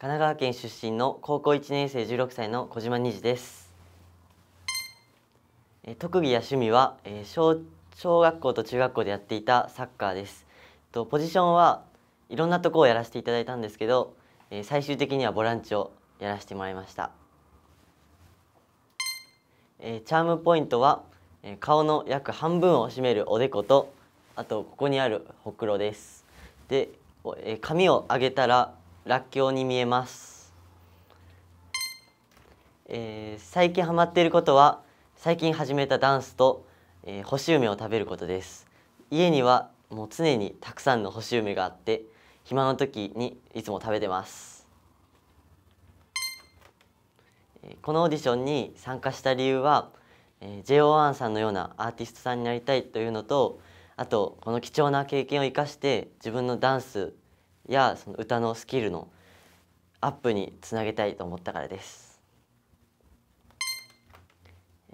神奈川県出身の高校1年生16歳の小島二次です特技や趣味は小小学校と中学校でやっていたサッカーですとポジションはいろんなところをやらせていただいたんですけど最終的にはボランチをやらせてもらいましたチャームポイントは顔の約半分を占めるおでことあとここにあるほくろですで髪を上げたららっきょうに見えます、えー、最近ハマっていることは最近始めたダンスと、えー、干し梅を食べることです家にはもう常にたくさんの干し梅があって暇の時にいつも食べてます、えー、このオーディションに参加した理由は、えー、JO1 さんのようなアーティストさんになりたいというのとあとこの貴重な経験を生かして自分のダンスやその歌のスキルのアップにつなげたいと思ったからです、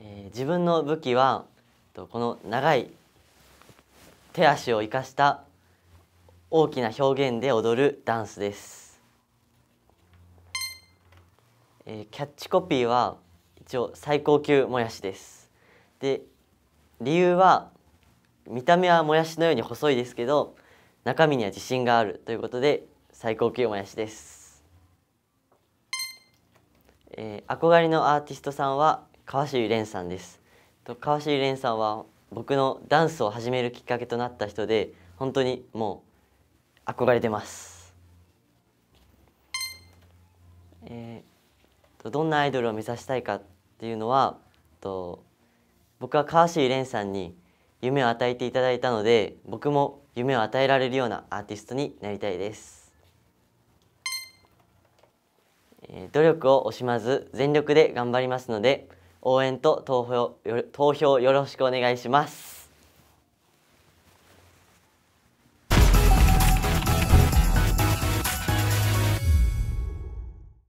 えー、自分の武器はこの長い手足を生かした大きな表現で踊るダンスです、えー、キャッチコピーは一応最高級もやしですで理由は見た目はもやしのように細いですけど中身には自信があるということで最高級もやしです、えー、憧れのアーティストさんは川尻蓮さんですと川尻蓮さんは僕のダンスを始めるきっかけとなった人で本当にもう憧れてます、えー、とどんなアイドルを目指したいかっていうのはと僕は川尻蓮さんに夢を与えていただいたので僕も夢を与えられるようなアーティストになりたいです努力を惜しまず全力で頑張りますので応援と投票投票よろしくお願いします